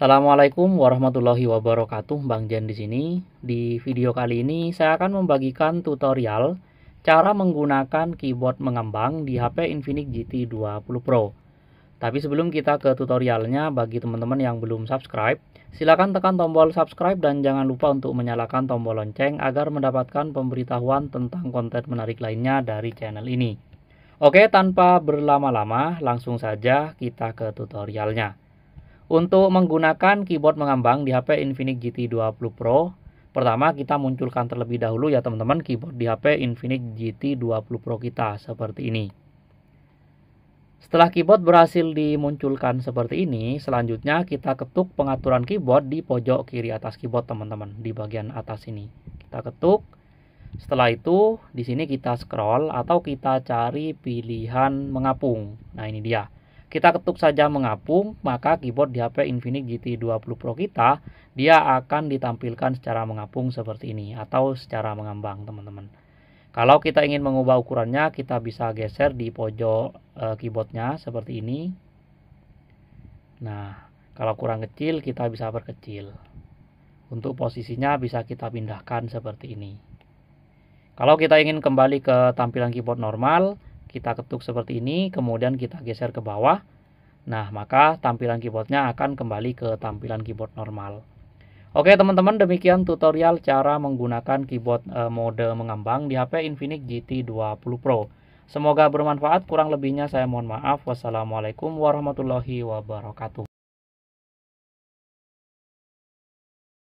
Assalamualaikum warahmatullahi wabarakatuh, Bang Jen di sini. Di video kali ini saya akan membagikan tutorial cara menggunakan keyboard mengembang di HP Infinix GT 20 Pro. Tapi sebelum kita ke tutorialnya, bagi teman-teman yang belum subscribe, silakan tekan tombol subscribe dan jangan lupa untuk menyalakan tombol lonceng agar mendapatkan pemberitahuan tentang konten menarik lainnya dari channel ini. Oke, tanpa berlama-lama, langsung saja kita ke tutorialnya. Untuk menggunakan keyboard mengambang di HP Infinix GT20 Pro, pertama kita munculkan terlebih dahulu ya teman-teman keyboard di HP Infinix GT20 Pro kita seperti ini. Setelah keyboard berhasil dimunculkan seperti ini, selanjutnya kita ketuk pengaturan keyboard di pojok kiri atas keyboard teman-teman, di bagian atas ini. Kita ketuk. Setelah itu, di sini kita scroll atau kita cari pilihan mengapung. Nah, ini dia kita ketuk saja mengapung, maka keyboard di HP Infinix GT20 Pro kita, dia akan ditampilkan secara mengapung seperti ini atau secara mengambang, teman-teman. Kalau kita ingin mengubah ukurannya, kita bisa geser di pojok e, keyboardnya seperti ini. Nah, kalau kurang kecil, kita bisa perkecil. Untuk posisinya bisa kita pindahkan seperti ini. Kalau kita ingin kembali ke tampilan keyboard normal, kita ketuk seperti ini, kemudian kita geser ke bawah. Nah, maka tampilan keyboardnya akan kembali ke tampilan keyboard normal. Oke teman-teman, demikian tutorial cara menggunakan keyboard e, mode mengembang di HP Infinix GT20 Pro. Semoga bermanfaat, kurang lebihnya saya mohon maaf. Wassalamualaikum warahmatullahi wabarakatuh.